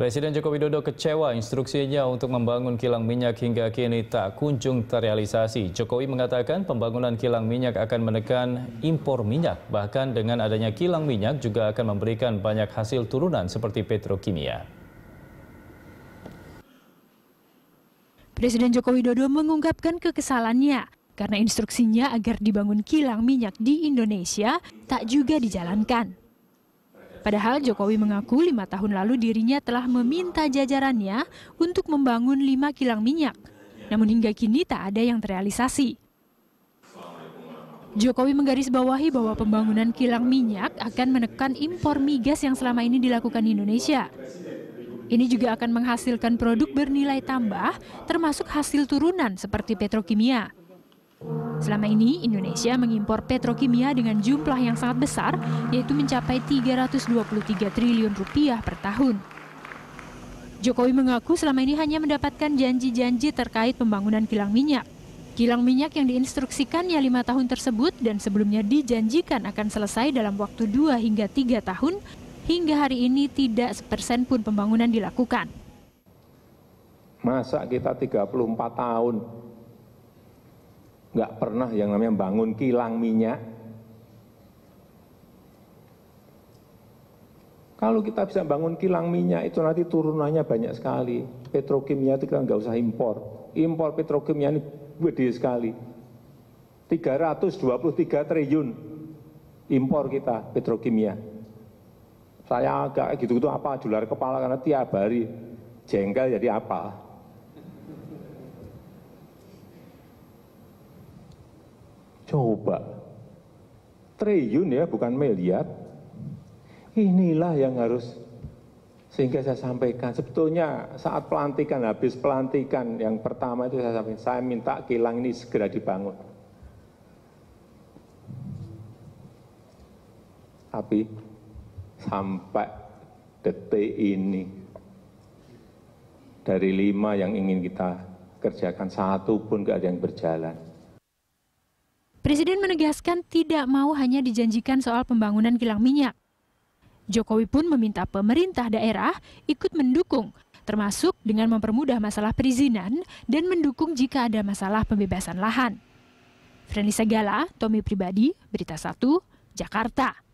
Presiden Joko Widodo kecewa instruksinya untuk membangun kilang minyak hingga kini tak kunjung terrealisasi. Jokowi mengatakan pembangunan kilang minyak akan menekan impor minyak, bahkan dengan adanya kilang minyak juga akan memberikan banyak hasil turunan seperti petrokimia. Presiden Joko Widodo mengungkapkan kekesalannya karena instruksinya agar dibangun kilang minyak di Indonesia tak juga dijalankan. Padahal Jokowi mengaku lima tahun lalu dirinya telah meminta jajarannya untuk membangun lima kilang minyak. Namun hingga kini tak ada yang terrealisasi. Jokowi menggarisbawahi bahwa pembangunan kilang minyak akan menekan impor migas yang selama ini dilakukan di Indonesia. Ini juga akan menghasilkan produk bernilai tambah, termasuk hasil turunan seperti petrokimia. Selama ini, Indonesia mengimpor petrokimia dengan jumlah yang sangat besar, yaitu mencapai 323 triliun rupiah per tahun. Jokowi mengaku selama ini hanya mendapatkan janji-janji terkait pembangunan kilang minyak. Kilang minyak yang diinstruksikannya lima tahun tersebut dan sebelumnya dijanjikan akan selesai dalam waktu dua hingga tiga tahun, hingga hari ini tidak sepersen pun pembangunan dilakukan. Masa kita 34 tahun nggak pernah yang namanya bangun kilang minyak. Kalau kita bisa bangun kilang minyak itu nanti turunannya banyak sekali. Petrokimia itu kita nggak usah impor. Impor petrokimia ini gede sekali. 323 triliun impor kita petrokimia. Saya agak gitu-gitu apa jular kepala karena tiap hari jengkel jadi apa. coba triliun ya bukan miliar inilah yang harus sehingga saya sampaikan sebetulnya saat pelantikan habis pelantikan yang pertama itu saya sampaikan saya minta kilang ini segera dibangun tapi sampai detik ini dari lima yang ingin kita kerjakan satu pun gak ada yang berjalan Presiden menegaskan tidak mau hanya dijanjikan soal pembangunan kilang minyak. Jokowi pun meminta pemerintah daerah ikut mendukung, termasuk dengan mempermudah masalah perizinan dan mendukung jika ada masalah pembebasan lahan. Frenisa Gala, Tommy Pribadi, Berita 1, Jakarta.